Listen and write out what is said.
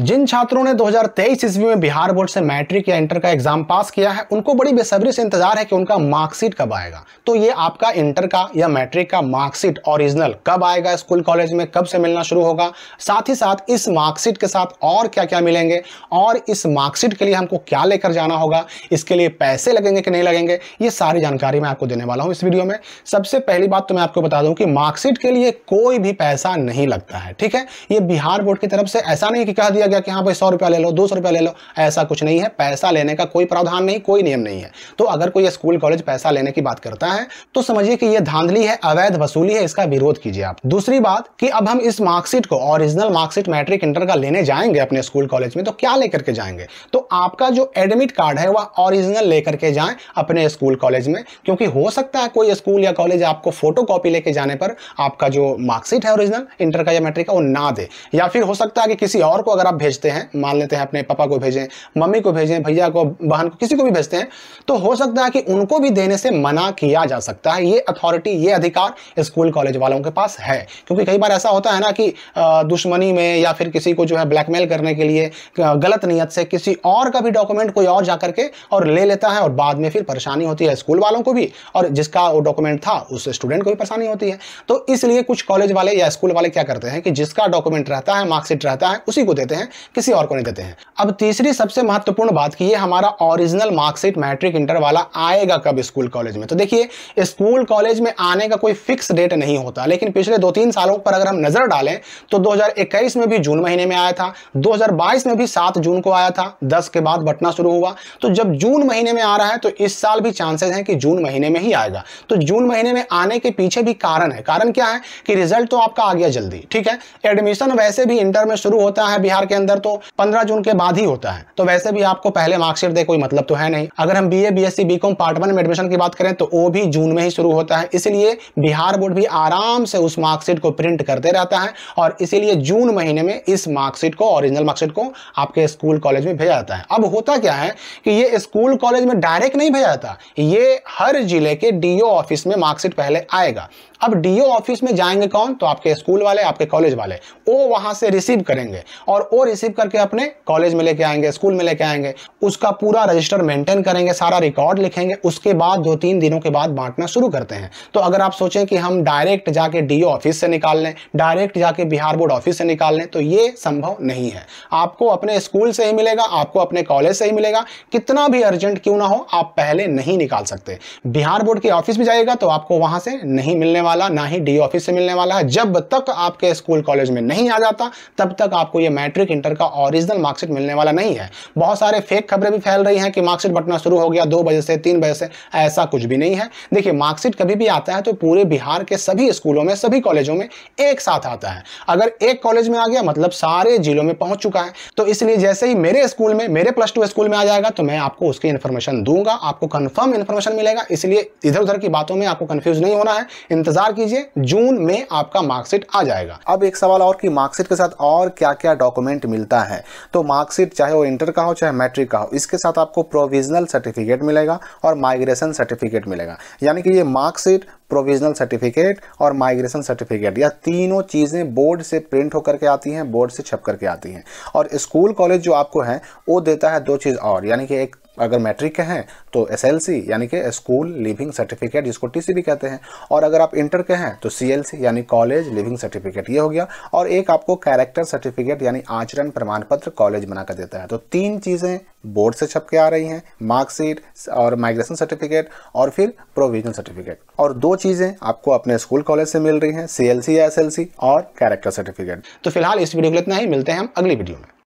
जिन छात्रों ने 2023 ईस्वी में बिहार बोर्ड से मैट्रिक या इंटर का एग्जाम पास किया है उनको बड़ी बेसब्री से इंतजार है कि उनका मार्कशीट कब आएगा तो ये आपका इंटर का या मैट्रिक का मार्कशीट ओरिजिनल कब आएगा स्कूल कॉलेज में कब से मिलना शुरू होगा साथ ही साथ इस मार्कशीट के साथ और क्या क्या मिलेंगे और इस मार्कशीट के लिए हमको क्या लेकर जाना होगा इसके लिए पैसे लगेंगे कि नहीं लगेंगे ये सारी जानकारी मैं आपको देने वाला हूँ इस वीडियो में सबसे पहली बात तो मैं आपको बता दूँ कि मार्कशीट के लिए कोई भी पैसा नहीं लगता है ठीक है ये बिहार बोर्ड की तरफ से ऐसा नहीं कि कह दिया दिया गया कि हाँ भाई सौ रुपया ले लो दो सौ रुपया ले लो ऐसा कुछ नहीं है पैसा लेने का कोई प्रावधान नहीं कोई नियम नहीं है तो अगर कोई स्कूल कॉलेज पैसा लेने की बात करता है तो समझिए कि यह धांधली है अवैध वसूली है इसका विरोध कीजिए आप दूसरी बात कि अब हम इस मार्कशीट को ओरिजिनल मार्कशीट मैट्रिक इंटर का लेने जाएंगे अपने स्कूल कॉलेज में तो क्या लेकर के जाएंगे तो आपका जो एडमिट कार्ड है वह ओरिजिनल लेकर के जाए अपने स्कूल कॉलेज में क्योंकि हो सकता है कोई स्कूल या कॉलेज आपको फोटो कॉपी लेके जाने पर आपका जो मार्कशीट है ओरिजिनल इंटर का या मैट्रिक का वो ना दे या फिर हो सकता है कि किसी और को अगर आप आप भेजते हैं मान लेते हैं अपने पापा को भेजें मम्मी को भेजें भैया को बहन को किसी को भी भेजते हैं तो हो सकता है कि उनको भी देने से मना किया जा सकता है ये अथॉरिटी ये अधिकार स्कूल कॉलेज वालों के पास है क्योंकि कई बार ऐसा होता है ना कि दुश्मनी में या फिर किसी को जो है ब्लैकमेल करने के लिए गलत नीयत से किसी और का भी डॉक्यूमेंट कोई और जा करके और ले लेता है और बाद में फिर परेशानी होती है स्कूल वालों को भी और जिसका वो डॉक्यूमेंट था उस स्टूडेंट को भी परेशानी होती है तो इसलिए कुछ कॉलेज वाले या स्कूल वाले क्या करते हैं कि जिसका डॉक्यूमेंट रहता है मार्कशीट रहता है उसी को देते हैं हैं किसी और को नहीं देते हैं अब तीसरी सबसे महत्वपूर्ण बात की ये हमारा ओरिजिनल मार्कशीट मैट्रिक इंटर वाला आएगा कब स्कूल कॉलेज में तो देखिए स्कूल कॉलेज में आने का कोई फिक्स डेट नहीं होता लेकिन पिछले दो तीन सालों पर अगर हम नजर डालें तो दो में भी जून महीने में आया था दो में भी सात जून को आया था दस के बाद बटना शुरू हुआ तो जब जून महीने में आ रहा है तो इस साल भी चांसेस हैं कि जून महीने में ही आएगा तो जून महीने में आने के पीछे भी कारण है कारण क्या है कि रिजल्ट तो आपका आ गया जल्दी ठीक है एडमिशन वैसे भी इंटर में शुरू होता है बिहार के के अंदर तो पंद्रह जून के बाद ही होता है तो वैसे भी आपको पहले मार्कशीट दे कोई मतलब तो है नहीं अगर हम B A B S C B com part one में एडमिशन की बात करें तो वो भी जून में ही शुरू होता है इसलिए बिहार बोर्ड भी आराम से उस मार्कशीट को प्रिंट करते रहता है और इसीलिए जून महीने में इस मार्कशीट को ऑरिजिनल मार्कशीट को आपके स्कूल कॉलेज में भेजा जाता है अब होता क्या है कि ये स्कूल कॉलेज में डायरेक्ट नहीं भेजा जाता ये हर जिले के डीओ ऑफिस में मार्कशीट पहले आएगा अब डीओ ऑफिस में जाएंगे कौन तो आपके स्कूल वाले आपके कॉलेज वाले वो वहां से रिसीव करेंगे और वो रिसीव करके अपने कॉलेज में लेके आएंगे स्कूल में लेके आएंगे उसका पूरा रजिस्टर मेंटेन करेंगे सारा रिकॉर्ड लिखेंगे उसके बाद दो तीन दिनों के बाद बांटना शुरू करते हैं तो अगर आप सोचें कि हम डायरेक्ट जाके डी ऑफिस से निकाल लें डायरेक्ट जाके बिहार बोर्ड ऑफिस से निकाल लें तो ये संभव नहीं है आपको अपने स्कूल से ही मिलेगा आपको अपने कॉलेज से ही मिलेगा कितना भी अर्जेंट क्यों ना हो आप पहले नहीं निकाल सकते बिहार बोर्ड के ऑफिस में जाएगा तो आपको वहां से नहीं मिलने वाला ना ही डी ऑफिस से मिलने वाला है जब तक आपके स्कूल कॉलेज में नहीं आ जाता तब तक आपको ये मैट्रिक इंटर का ओरिजिनल मार्कशीट मिलने वाला नहीं है बहुत सारे फेक खबरें भी फैल रही हैं कि मार्कशीट बटना शुरू हो गया दो बजे से तीन बजे से ऐसा कुछ भी नहीं है देखिए मार्कशीट कभी भी आता है तो पूरे बिहार के सभी स्कूलों में सभी कॉलेजों में एक साथ आता है अगर एक कॉलेज में आ गया मतलब सारे जिलों में पहुंच चुका है तो इसलिए जैसे ही मेरे स्कूल में मेरे प्लस टू स्कूल में आ जाएगा तो मैं आपको उसकी इन्फॉर्मेशन दूंगा आपको कन्फर्म इन्फॉर्मेशन मिलेगा इसलिए इधर उधर की बातों में आपको कन्फ्यूज नहीं होना है इंतजार कीजिए जून में आपका मार्कशीट आ जाएगा अब एक सवाल और कि मार्कशीट के साथ और क्या क्या डॉक्यूमेंट सर्टिफिकेट मिलता है तो मार्कशीट चाहे वो इंटर का हो चाहे मैट्रिक का हो इसके साथ आपको प्रोविजनल सर्टिफिकेट मिलेगा और माइग्रेशन सर्टिफिकेट मिलेगा यानी कि ये मार्कशीट प्रोविजनल सर्टिफिकेट और माइग्रेशन सर्टिफिकेट या तीनों चीज़ें बोर्ड से प्रिंट होकर के आती हैं बोर्ड से छप करके आती हैं और स्कूल कॉलेज जो आपको है वो देता है दो चीज़ और यानी कि एक अगर मैट्रिक के हैं तो एसएलसी यानी कि स्कूल लिविंग सर्टिफिकेट जिसको भी कहते हैं और अगर आप इंटर के हैं तो सीएलसी यानी कॉलेज लिविंग सर्टिफिकेट ये हो गया और एक आपको कैरेक्टर सर्टिफिकेट यानी आचरण प्रमाण पत्र कॉलेज बनाकर देता है तो तीन चीज़ें बोर्ड से छप के आ रही हैं मार्कशीट और माइग्रेशन सर्टिफिकेट और फिर प्रोविजनल सर्टिफिकेट और दो चीज़ें आपको अपने स्कूल कॉलेज से मिल रही हैं सी या सी और कैरेक्टर सर्टिफिकेट तो फिलहाल इस वीडियो को इतना ही मिलते हैं हम अगली वीडियो में